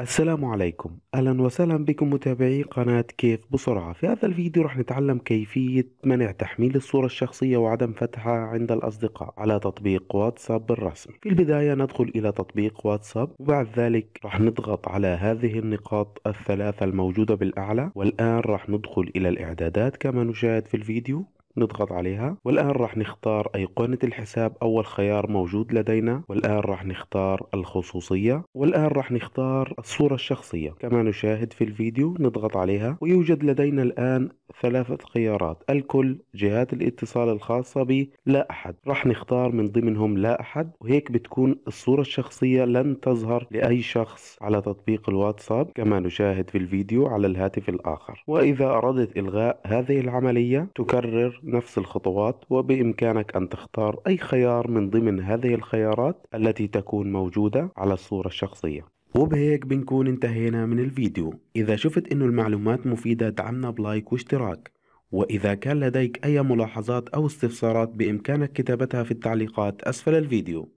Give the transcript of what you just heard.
السلام عليكم اهلا وسهلا بكم متابعي قناة كيف بسرعة في هذا الفيديو رح نتعلم كيفية منع تحميل الصورة الشخصية وعدم فتحها عند الاصدقاء على تطبيق واتساب الرسمي في البداية ندخل الى تطبيق واتساب وبعد ذلك رح نضغط على هذه النقاط الثلاثة الموجودة بالاعلى والان رح ندخل الى الاعدادات كما نشاهد في الفيديو نضغط عليها والآن راح نختار أيقونة الحساب أول خيار موجود لدينا والآن راح نختار الخصوصية والآن راح نختار الصورة الشخصية كما نشاهد في الفيديو نضغط عليها ويوجد لدينا الآن ثلاثة خيارات الكل جهات الاتصال الخاصة بي لا أحد راح نختار من ضمنهم لا أحد وهيك بتكون الصورة الشخصية لن تظهر لأي شخص على تطبيق الواتساب كما نشاهد في الفيديو على الهاتف الآخر وإذا أردت إلغاء هذه العملية تكرر نفس الخطوات وبإمكانك أن تختار أي خيار من ضمن هذه الخيارات التي تكون موجودة على الصورة الشخصية وبهيك بنكون انتهينا من الفيديو إذا شفت أنه المعلومات مفيدة دعمنا بلايك واشتراك وإذا كان لديك أي ملاحظات أو استفسارات بإمكانك كتابتها في التعليقات أسفل الفيديو